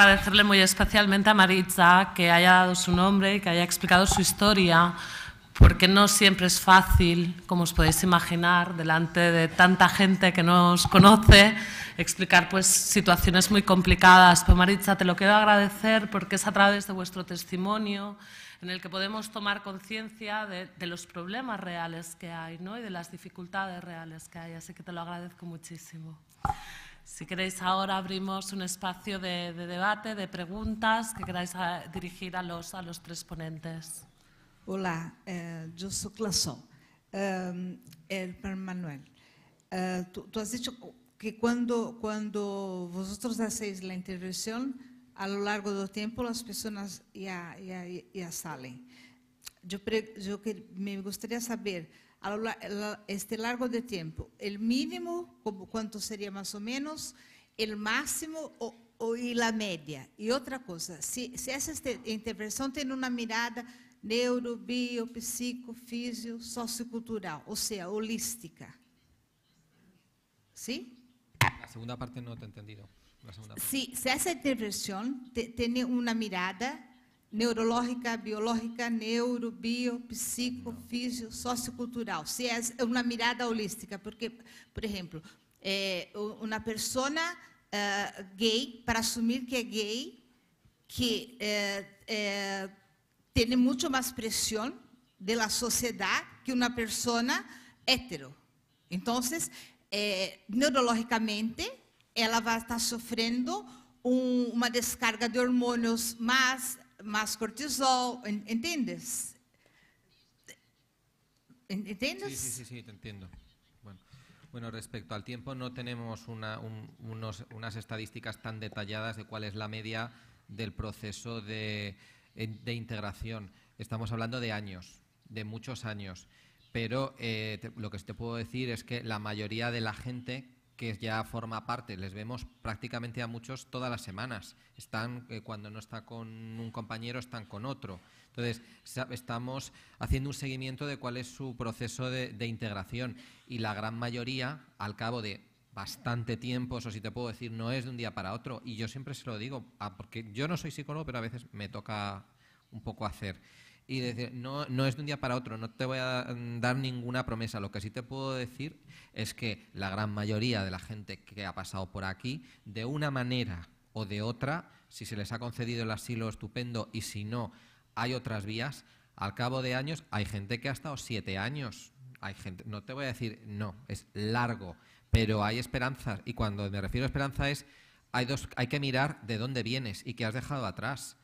agradecerle muy especialmente a Maritza que haya dado su nombre, y que haya explicado su historia, porque no siempre es fácil, como os podéis imaginar, delante de tanta gente que nos conoce, explicar pues, situaciones muy complicadas. Pero Maritza, te lo quiero agradecer porque es a través de vuestro testimonio en el que podemos tomar conciencia de, de, los problemas reales que hay ¿no? y de las dificultades reales que hay. Así que te lo agradezco muchísimo. Si queréis, ahora abrimos un espacio de, debate, de preguntas que queráis ah, dirigir a los, a los tres ponentes. Hola, eh, yo soy Classon. Em, el Manuel, eh, tú, tú, has dicho que cuando, cuando vosotros hacéis la intervención, a lo largo del tiempo las personas ya, ya, salen. Yo, yo que, me gustaría saber, este largo de tiempo? ¿El mínimo, como cuánto sería más o menos? ¿El máximo o, y la media? Y otra cosa, si, si esa este intervención tiene una mirada neuro, bio, psico, sociocultural, o sea, holística. ¿Sí? La segunda parte no te he entendido. La Sí, si esa intervención tiene una mirada neurológica, biológica, neuro, bio, psico, físico, sociocultural. Se é uma mirada holística, porque, por exemplo, é, uma pessoa uh, ah, gay, para assumir que é gay, que é, é, tem muito mais pressão da sociedade que uma pessoa hétero. Então, é, neurologicamente, ela vai estar sofrendo um, uma descarga de hormônios mais más cortisol, ¿entiendes? ¿Entiendes? Sí, sí, sí, te entiendo. Bueno, respecto al tiempo, no tenemos unas estadísticas tan detalladas de cuál es la media del proceso de, integración. Estamos hablando de años, de muchos años. Pero eh, lo que te puedo decir es que la mayoría de la gente que ya forma parte, les vemos prácticamente a muchos todas las semanas. Están, eh, cuando no está con un compañero, están con otro. Entonces, estamos haciendo un seguimiento de cuál es su proceso de, de integración y la gran mayoría, al cabo de bastante tiempo, eso sí te puedo decir, no es de un día para otro. Y yo siempre se lo digo, ah, porque yo no soy psicólogo, pero a veces me toca un poco hacer y decir, no, no es de un día para otro, no te voy a mm, dar ninguna promesa. Lo que sí te puedo decir es que la gran mayoría de la gente que ha pasado por aquí, de una manera o de otra, si se les ha concedido el asilo estupendo y si no, hay otras vías, al cabo de años hay gente que ha estado siete años. Hay gente, no te voy a decir, no, es largo, pero hay esperanzas. Y cuando me refiero a esperanza es, hay, dos, hay que mirar de dónde vienes y qué has dejado atrás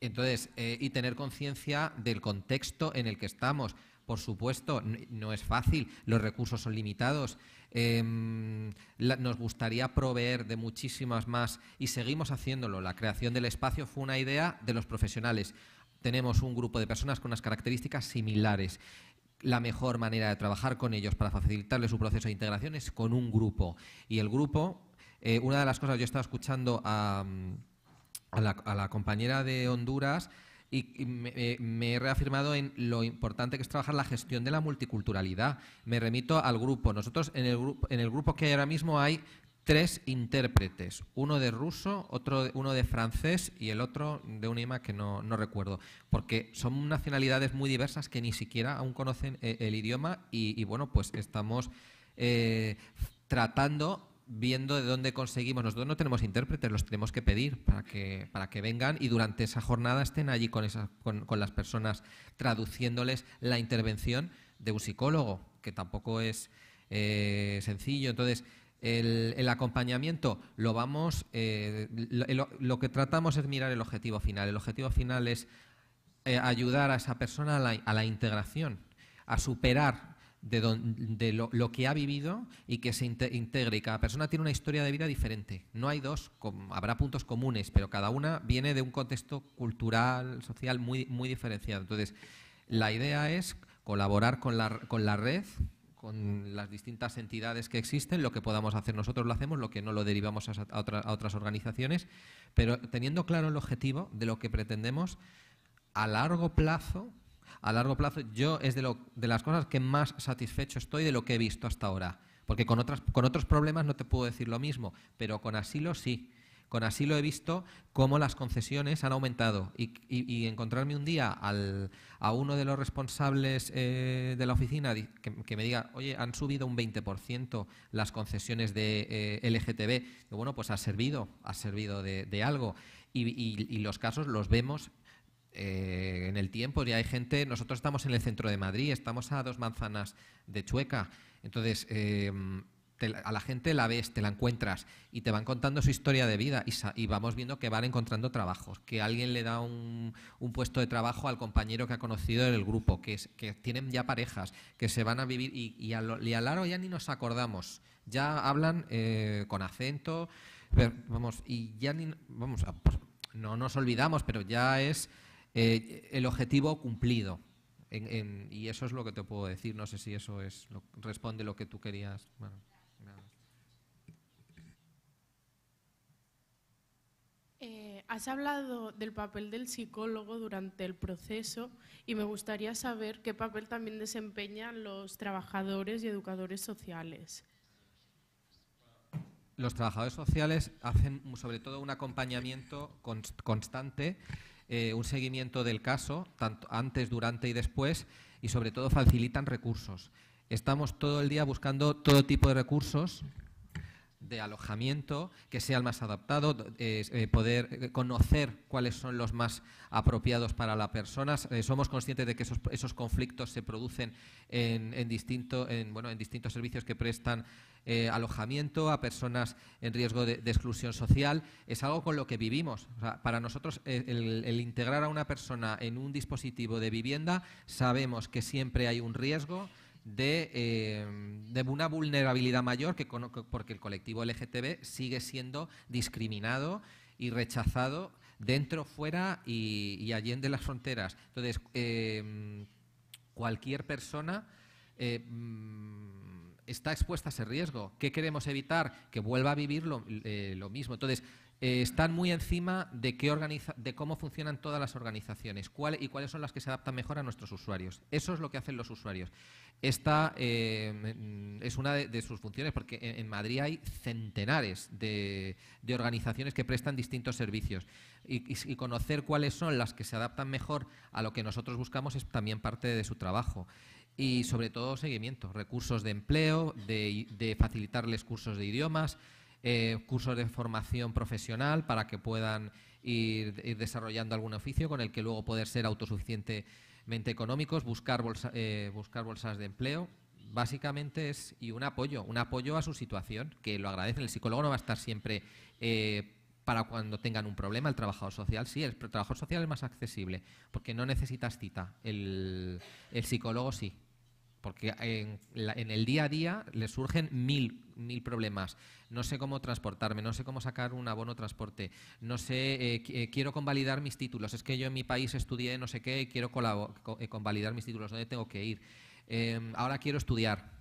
entonces, eh, y tener conciencia del contexto en el que estamos. Por supuesto, no es fácil, los recursos son limitados. Em, nos gustaría proveer de muchísimas más y seguimos haciéndolo. La creación del espacio fue una idea de los profesionales. Tenemos un grupo de personas con unas características similares la mejor manera de trabajar con ellos para facilitarles su proceso de integración es con un grupo. Y el grupo, eh, una de las cosas, que yo estaba escuchando a, mm, a la, compañera de Honduras y eh, me, he reafirmado en lo importante que es trabajar la gestión de la multiculturalidad. Me remito al grupo. Nosotros en el, grupo, que hay ahora mismo hay tres intérpretes, uno de ruso, otro uno de francés y el otro de un idioma que no, recuerdo, porque son nacionalidades muy diversas que ni siquiera aún conocen eh, el, idioma y, bueno, pues estamos eh, tratando viendo de dónde conseguimos. Nosotros no tenemos intérpretes, los tenemos que pedir para que, para que vengan y durante esa jornada estén allí con, esas, con, las personas traduciéndoles la intervención de un psicólogo, que tampoco es eh, sencillo. Entonces, el, acompañamiento lo vamos, eh, lo, que tratamos es mirar el objetivo final. El objetivo final es eh, ayudar a esa persona a la integración, a superar de, lo, que ha vivido y que se integre. Y cada persona tiene una historia de vida diferente. No hay dos, habrá puntos comunes, pero cada una viene de un contexto cultural, social muy, muy diferenciado. Entonces, la idea es colaborar con la, red con las distintas entidades que existen, lo que podamos hacer nosotros lo hacemos, lo que no lo derivamos a otras organizaciones, pero teniendo claro el objetivo de lo que pretendemos, a largo plazo a largo plazo, yo es de, lo, de las cosas que más satisfecho estoy de lo que he visto hasta ahora. Porque con, otras, con otros problemas no te puedo decir lo mismo, pero con asilo sí. Con asilo he visto cómo las concesiones han aumentado y, encontrarme un día al, a uno de los responsables eh, de la oficina que, me diga, oye, han subido un 20% las concesiones de eh, LGTB. bueno, pues ha servido, ha servido de, algo. Y, y los casos los vemos eh, en el tiempo ya hay gente, nosotros estamos en el centro de Madrid, estamos a dos manzanas de Chueca, entonces eh, a la gente la ves, te la encuentras y te van contando su historia de vida y, vamos viendo que van encontrando trabajos, que alguien le da un, puesto de trabajo al compañero que ha conocido en el grupo, que, es, que tienen ya parejas, que se van a vivir y, a, ya ni nos acordamos, ya hablan eh, con acento, vamos, y ya ni, vamos, no nos olvidamos, pero ya es eh, el objetivo cumplido. y eso es lo que te puedo decir. No sé si eso es responde lo que tú querías. Eh, has hablado del papel del psicólogo durante el proceso y me gustaría saber qué papel también desempeñan los trabajadores y educadores sociales. Los trabajadores sociales hacen sobre todo un acompañamiento constante eh, un seguimiento del caso, tanto antes, durante y después, y sobre todo facilitan recursos. Estamos todo el día buscando todo tipo de recursos de alojamiento que sea el más adaptado, eh, eh, poder eh, conocer cuáles son los más apropiados para la persona. somos conscientes de que esos, conflictos se producen en, en, bueno, en distintos servicios que prestan alojamiento a personas en riesgo de, exclusión social. Es algo con lo que vivimos. para nosotros el integrar a una persona en un dispositivo de vivienda sabemos que siempre hay un riesgo Em, de, una vulnerabilidad mayor que porque el colectivo LGTB sigue siendo discriminado y rechazado dentro, fuera y, y de las fronteras. Entonces, em, cualquier persona em, está expuesta a ese riesgo. ¿Qué queremos evitar? Que vuelva a vivir lo, eh, lo mismo. Entonces, eh, están muy encima de, qué organiza de cómo funcionan todas las organizaciones y cuáles son las que se adaptan mejor a nuestros usuarios. Eso es lo que hacen los usuarios. Esta eh, es una de, sus funciones, porque en, Madrid hay centenares de, organizaciones que prestan distintos servicios. Y, conocer cuáles son las que se adaptan mejor a lo que nosotros buscamos es también parte de su trabajo. Y sobre todo seguimiento, recursos de empleo, de, de facilitarles cursos de idiomas, eh, cursos de formación profesional para que puedan ir, desarrollando algún oficio con el que luego poder ser autosuficientemente económicos, buscar, eh, buscar bolsas de empleo. Básicamente es y un apoyo, un apoyo a su situación, que lo agradecen. El psicólogo no va a estar siempre eh, para cuando tengan un problema, el trabajador social sí, el trabajador social es más accesible, porque no necesitas cita, el, el psicólogo sí, porque en, el día a día le surgen mil, mil problemas. No sé cómo transportarme, no sé cómo sacar un abono transporte, no sé, eh, eh, quiero convalidar mis títulos, es que yo en mi país estudié no sé qué y quiero eh, convalidar mis títulos, ¿dónde tengo que ir? Em, ahora quiero estudiar.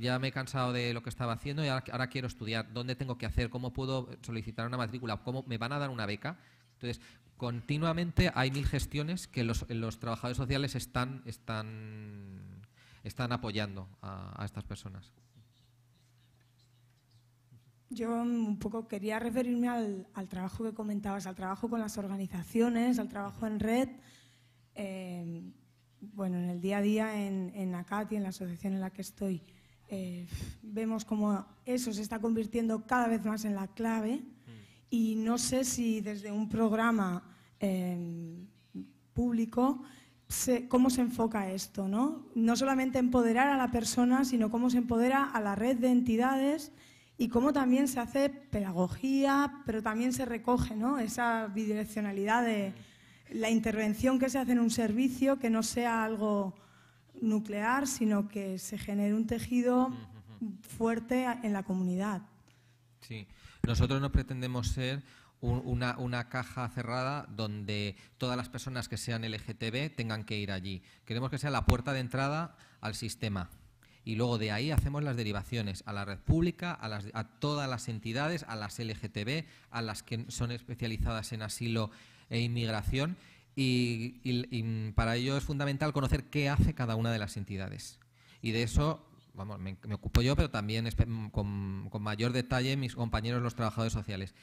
Ya me he cansado de lo que estaba haciendo y ahora, quiero estudiar. ¿Dónde tengo que hacer? ¿Cómo puedo solicitar una matrícula? ¿Cómo me van a dar una beca? Entonces, continuamente hay mil gestiones que los, trabajadores sociales están, están están apoyando a, estas personas. Yo mm, un poco quería referirme al, trabajo que comentabas, al trabajo con las organizaciones, al trabajo en red, em, bueno, en el día a día en, en en la asociación en la que estoy. Eh, vemos como eso se está convirtiendo cada vez más en la clave y no sé si desde un programa em, público cómo se enfoca esto, ¿no? No solamente empoderar a la persona, sino cómo se empodera a la red de entidades y cómo también se hace pedagogía, pero también se recoge esa bidireccionalidad de la intervención que se hace en un servicio, que no sea algo nuclear, sino que se genere un tejido fuerte en la comunidad. Sí, nosotros no pretendemos ser una, caja cerrada donde todas las personas que sean LGTB tengan que ir allí. Queremos que sea la puerta de entrada al sistema. Y luego de ahí hacemos las derivaciones a la red pública, a, todas las entidades, a las LGTB, a las que son especializadas en asilo e inmigración. y, para ello es fundamental conocer qué hace cada una de las entidades. Y de eso vamos, me, ocupo yo, pero también con, mayor detalle mis compañeros los trabajadores sociales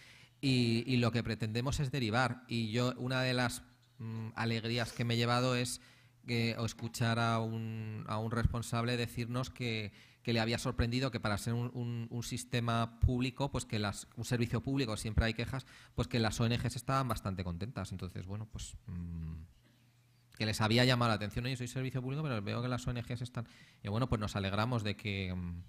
y, lo que pretendemos es derivar. Y yo, una de las mm, alegrías que me he llevado es escuchar a un, a un responsable decirnos que, le había sorprendido que para ser un, un, sistema público, pues que un servicio público siempre hay quejas, pues que las ONGs estaban bastante contentas. Entonces, bueno, pues mm, que les había llamado la atención, oye, soy servicio público, pero veo que las ONGs están... Y bueno, pues nos alegramos de que... Mm,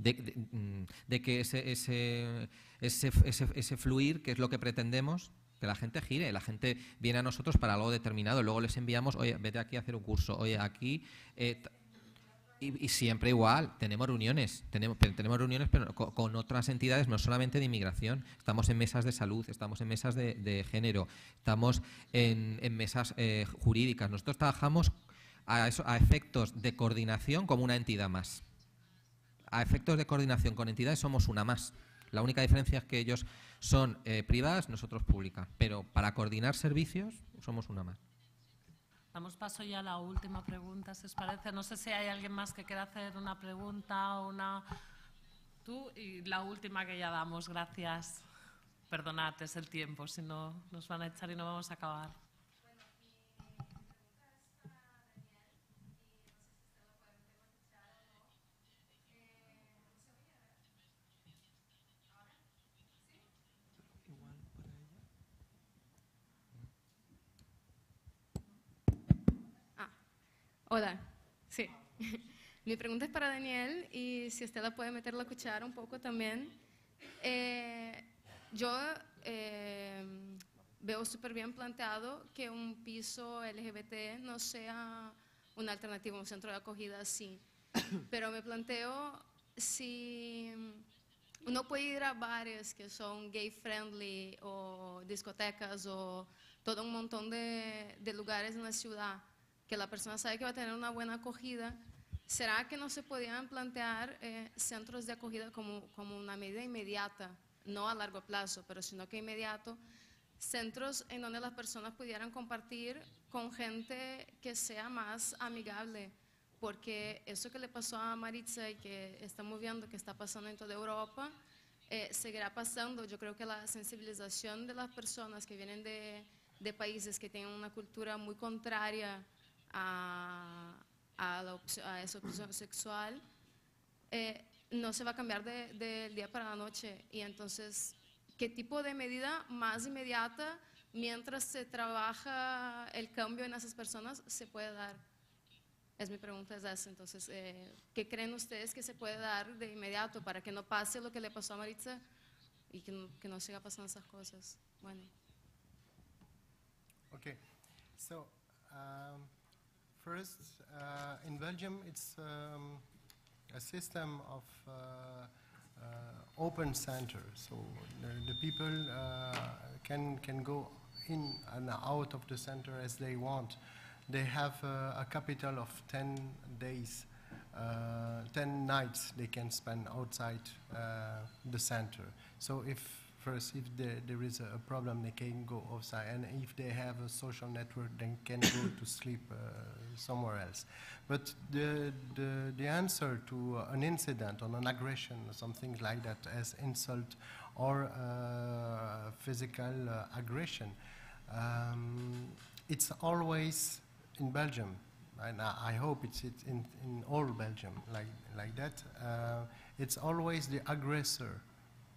Mm, de, que ese, ese, ese, ese fluir, que es lo que pretendemos, que la gente gire, la gente viene a nosotros para algo determinado, luego les enviamos, oye, vete aquí a hacer un curso, oye, aquí... Eh, y, siempre igual, tenemos reuniones, tenemos, tenemos reuniones pero con, otras entidades, no solamente de inmigración, estamos en mesas de salud, estamos en mesas de, género, estamos en, mesas eh, jurídicas, nosotros trabajamos a, a efectos de coordinación como una entidad más a efectos de coordinación con entidades somos una más. La única diferencia es que ellos son eh, privadas, nosotros públicas, pero para coordinar servicios somos una más. Damos paso ya a la última pregunta, si os parece. No sé si hay alguien más que quiera hacer una pregunta o una... Tú y la última que ya damos, gracias. Perdonad, es el tiempo, si no nos van a echar y no vamos a acabar. Hola, sí. Mi pregunta es para Daniel y si usted la puede meter la cuchara un poco también. Eh, yo eh, veo súper bien planteado que un piso LGBT no sea una alternativa, un centro de acogida, así, Pero me planteo si uno puede ir a bares que son gay friendly o discotecas o todo un montón de lugares en la ciudad que la persona sabe que va a tener una buena acogida, ¿será que no se podían plantear eh, centros de acogida como, como una medida inmediata, no a largo plazo, pero sino que inmediato, centros en donde las personas pudieran compartir con gente que sea más amigable? Porque eso que le pasó a Maritza y que estamos viendo que está pasando en toda Europa, eh, seguirá pasando. Yo creo que la sensibilización de las personas que vienen de, de países que tienen una cultura muy contraria a, a, sexual, eh, no se va a cambiar del de, día para la noche. Y entonces, ¿qué tipo de medida más inmediata, mientras se trabaja el cambio en esas personas, se puede dar? Es mi pregunta es esa. Entonces, eh, ¿qué creen ustedes que se puede dar de inmediato para que no pase lo que le pasó a Maritza y que no, que no siga pasando esas cosas? Bueno. Okay. So, um, First, uh, in Belgium, it's um, a system of uh, uh open center, so the, the people uh, can can go in and out of the center as they want. They have uh, a capital of 10 days, 10 nights they can spend outside the center. So if first if there, there is a problem they can go outside and if they have a social network they can go to sleep uh, somewhere else but the, the, the answer to uh, an incident or an aggression or something like that as insult or uh, physical uh, aggression um, it's always in Belgium and I, hope it's, in, in all Belgium like, like that uh, it's always the aggressor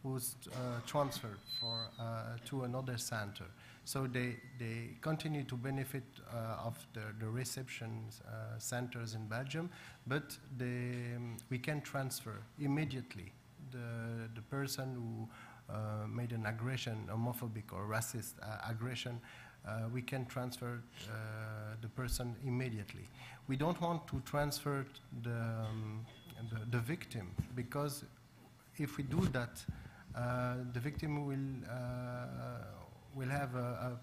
who's uh, transferred for, uh, to another center. So they, they continue to benefit uh, of the, the reception uh, centers in Belgium, but they, um, we can transfer immediately the, the person who uh, made an aggression, homophobic or racist uh, aggression, we can transfer the person immediately. We don't want to transfer the, um, the, the victim because if we do that, uh, the victim will, uh, will have a, a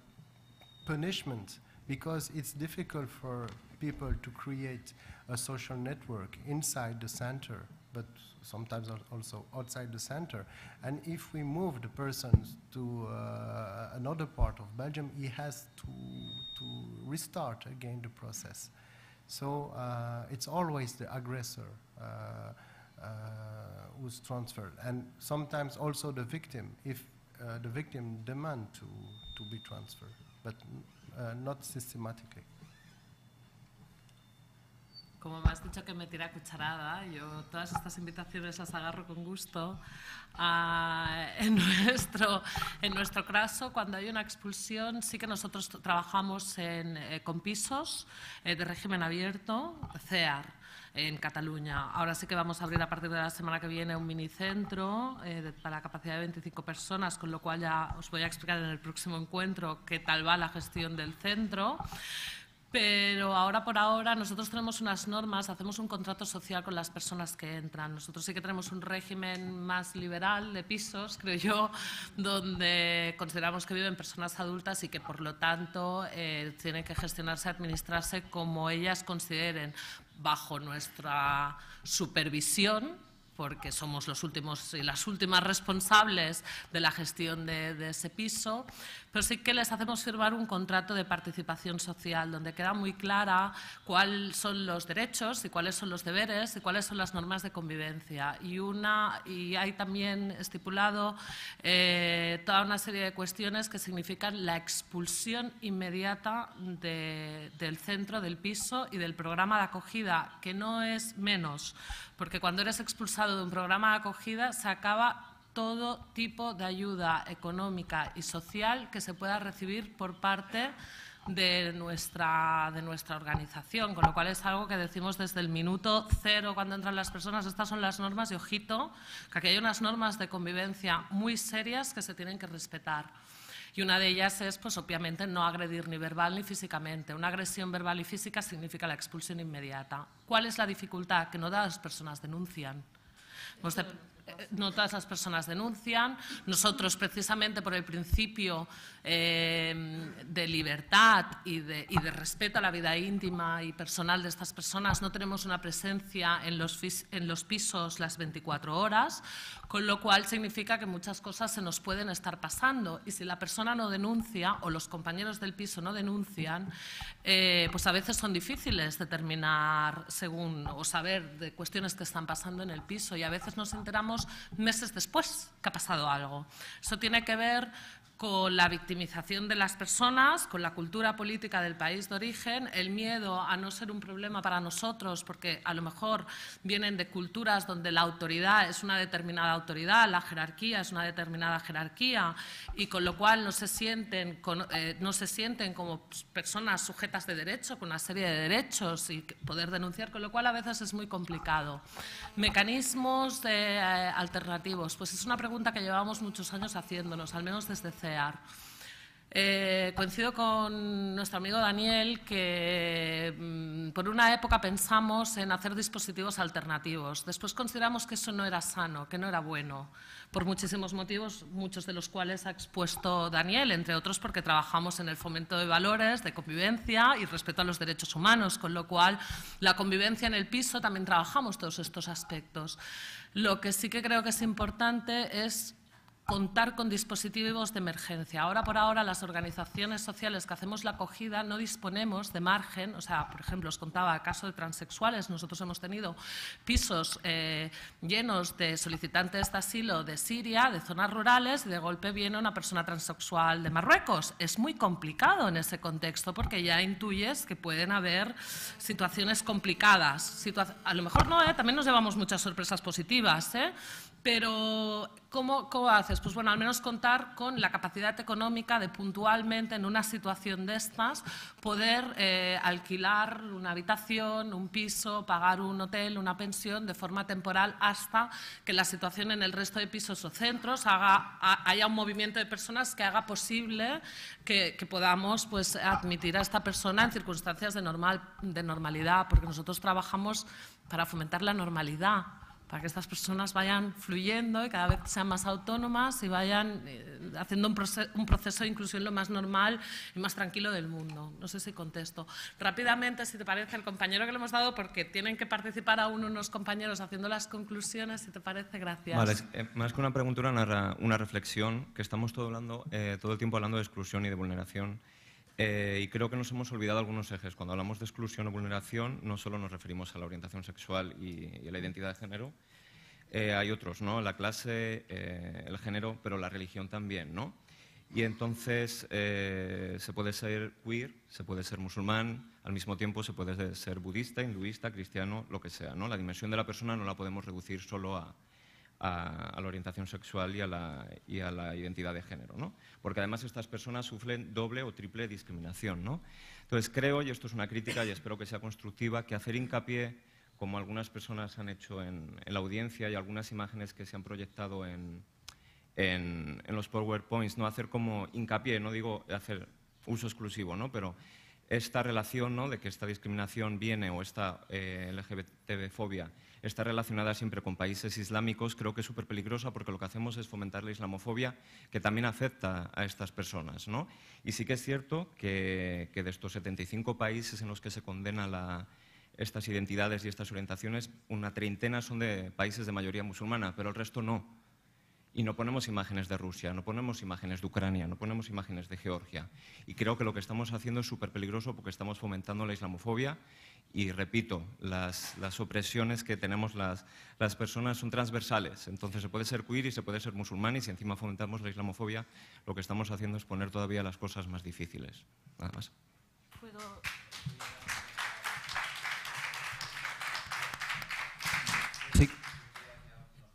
punishment because it's difficult for people to create a social network inside the center, but sometimes also outside the center. And if we move the person to uh, another part of Belgium, he has to, to restart again the process. So uh, it's always the aggressor. Uh, Uh, transferred, and sometimes also the victim, if uh, the victim demand to, to be transferred, uh, como me has dicho que me tira cucharada, yo todas estas invitaciones las agarro con gusto. Ah, en, nuestro, en nuestro caso, cuando hay una expulsión, sí que nosotros trabajamos eh, con pisos eh, de régimen abierto, CEAR en Cataluña. Ahora sí que vamos a abrir a partir de la semana que viene un minicentro eh, para capacidad de 25 personas, con lo cual ya os voy a explicar en el próximo encuentro qué tal va la gestión del centro. Pero ahora por ahora nosotros tenemos unas normas, hacemos un contrato social con las personas que entran. Nosotros sí que tenemos un régimen más liberal de pisos, creo yo, donde consideramos que viven personas adultas y que por lo tanto eh, tienen que gestionarse, administrarse como ellas consideren bajo nuestra supervisión porque somos los últimos y las últimas responsables de la gestión de, ese piso, pero sí que les hacemos firmar un contrato de participación social donde queda muy clara cuáles son los derechos y cuáles son los deberes y cuáles son las normas de convivencia. Y, una, y hay también estipulado eh, toda una serie de cuestiones que significan la expulsión inmediata del centro, del piso y del programa de acogida, que no es menos, porque cuando eres expulsado de un programa de acogida, se acaba todo tipo de ayuda económica y social que se pueda recibir por parte de nuestra, de nuestra organización, con lo cual es algo que decimos desde el minuto cero cuando entran las personas, estas son las normas y ojito, que aquí hay unas normas de convivencia muy serias que se tienen que respetar. Y una de ellas es, pues obviamente, no agredir ni verbal ni físicamente. Una agresión verbal y física significa la expulsión inmediata. ¿Cuál es la dificultad? Que no todas las personas denuncian that? no todas las personas denuncian. Nosotros, precisamente por el principio eh, de libertad y de, y de, respeto a la vida íntima y personal de estas personas, no tenemos una presencia en los, en los pisos las 24 horas, con lo cual significa que muchas cosas se nos pueden estar pasando. Y si la persona no denuncia o los compañeros del piso no denuncian, eh, pues a veces son difíciles determinar según o saber de cuestiones que están pasando en el piso y a veces nos enteramos meses después que ha pasado algo. Eso tiene que ver con la victimización de las personas, con la cultura política del país de origen, el miedo a no ser un problema para nosotros, porque a lo mejor vienen de culturas donde la autoridad es una determinada autoridad, la jerarquía es una determinada jerarquía, y con lo cual no se sienten, eh, como personas sujetas de derecho, con una serie de derechos y poder denunciar, con lo cual a veces es muy complicado. Mecanismos eh, alternativos, pues es una pregunta que llevamos muchos años haciéndonos, al menos desde cero. Eh, coincido con nuestro amigo Daniel que mm, por una época pensamos en hacer dispositivos alternativos. Después consideramos que eso no era sano, que no era bueno, por muchísimos motivos, muchos de los cuales ha expuesto Daniel, entre otros porque trabajamos en el fomento de valores, de convivencia y respeto a los derechos humanos, con lo cual la convivencia en el piso también trabajamos todos estos aspectos. Lo que sí que creo que es importante es contar con dispositivos de emergencia. Ahora por ahora las organizaciones sociales que hacemos la acogida no disponemos de margen, o sea, por ejemplo, os contaba el caso de transexuales, nosotros hemos tenido pisos eh, llenos de solicitantes de asilo de Siria, de zonas rurales, y de golpe viene una persona transexual de Marruecos. Es muy complicado en ese contexto porque ya intuyes que pueden haber situaciones complicadas. a lo mejor no, ¿eh? también nos llevamos muchas sorpresas positivas, ¿eh? Pero, ¿cómo, haces? Pues bueno, al menos contar con la capacidad económica de puntualmente, en una situación de estas, poder eh, alquilar una habitación, un piso, pagar un hotel, una pensión de forma temporal hasta que la situación en el resto de pisos o centros haga, haya un movimiento de personas que haga posible que, podamos pues, admitir a esta persona en circunstancias de, normal, de normalidad, porque nosotros trabajamos para fomentar la normalidad para que estas personas vayan fluyendo y cada vez sean más autónomas y vayan eh, haciendo un, proceso de inclusión lo más normal y más tranquilo del mundo. No sé si contesto. Rápidamente, si te parece, el compañero que le hemos dado, porque tienen que participar aún unos compañeros haciendo las conclusiones, si te parece, gracias. Vale, eh, más que una pregunta, una, reflexión, que estamos todo, hablando, eh, todo el tiempo hablando de exclusión y de vulneración. Eh, y creo que nos hemos olvidado algunos ejes. Cuando hablamos de exclusión o vulneración, no solo nos referimos a la orientación sexual y, a la identidad de género, eh, hay otros, ¿no? La clase, eh, el género, pero la religión también, ¿no? Y entonces se puede ser queer, se puede ser musulmán, al mismo tiempo se puede ser budista, hinduista, cristiano, lo que sea, ¿no? La dimensión de la persona no la podemos reducir solo a, a, la orientación sexual y a la, identidad de género. ¿no? Porque además estas personas sufren doble o triple discriminación. ¿no? Entonces creo, y esto es una crítica y espero que sea constructiva, que hacer hincapié, como algunas personas han hecho en, la audiencia y algunas imágenes que se han proyectado en, los PowerPoints, ¿no? hacer como hincapié, no digo hacer uso exclusivo, pero esta relación ¿no? de que esta discriminación viene o esta eh, LGBTfobia está relacionada siempre con países islámicos, creo que es súper peligrosa porque lo que hacemos es fomentar la islamofobia que también afecta a estas personas. ¿no? Y sí que es cierto que, de estos 75 países en los que se condena la, estas identidades y estas orientaciones, una treintena son de países de mayoría musulmana, pero el resto no. Y no ponemos imágenes de Rusia, no ponemos imágenes de Ucrania, no ponemos imágenes de Georgia. Y creo que lo que estamos haciendo es súper peligroso porque estamos fomentando la islamofobia y, repito, las, las opresiones que tenemos las, las, personas son transversales. Entonces se puede ser queer y se puede ser musulmán y si encima fomentamos la islamofobia, lo que estamos haciendo es poner todavía las cosas más difíciles. Nada más. ¿Puedo?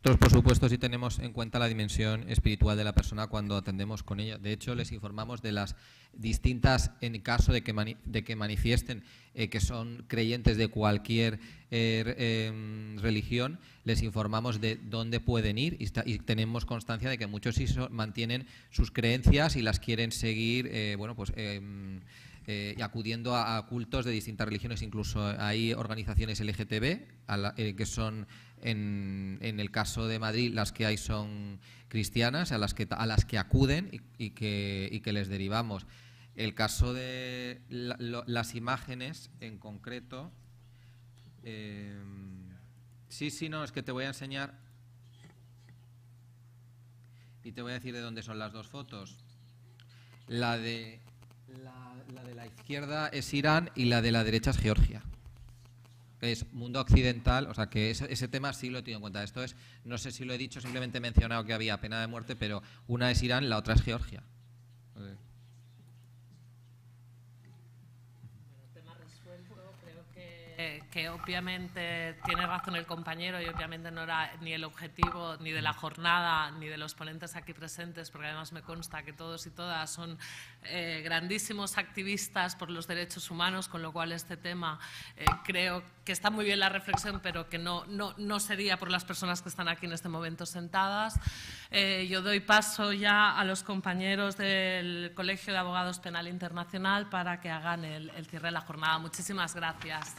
Nosotros, por supuesto, sí tenemos en cuenta la dimensión espiritual de la persona cuando atendemos con ella. De hecho, les informamos de las distintas, en caso de que, de que manifiesten eh, que son creyentes de cualquier eh, em, religión, les informamos de dónde pueden ir y, tenemos constancia de que muchos sí mantienen sus creencias y las quieren seguir, eh, bueno, pues em, eh, y acudiendo a, cultos de distintas religiones, incluso hay organizaciones LGTB, eh, que son, en, el caso de Madrid, las que hay son cristianas, a las que, a las que acuden y, que, que les derivamos. El caso de las imágenes en concreto... Em, sí, sí, no, es que te voy a enseñar y te voy a decir de dónde son las dos fotos. La de la de la izquierda es Irán y la de la derecha es Georgia. Es mundo occidental, o sea que ese, tema sí lo he tenido en cuenta. Esto es, no sé si lo he dicho, simplemente he mencionado que había pena de muerte, pero una es Irán, la otra es Georgia. que obviamente tiene razón el compañero y obviamente no era ni el objetivo ni de la jornada ni de los ponentes aquí presentes, porque además me consta que todos y todas son eh, grandísimos activistas por los derechos humanos, con lo cual este tema eh, creo que está muy bien la reflexión, pero que no, no, no, sería por las personas que están aquí en este momento sentadas. Eh, yo doy paso ya a los compañeros del Colegio de Abogados Penal Internacional para que hagan el cierre de la jornada. Muchísimas gracias.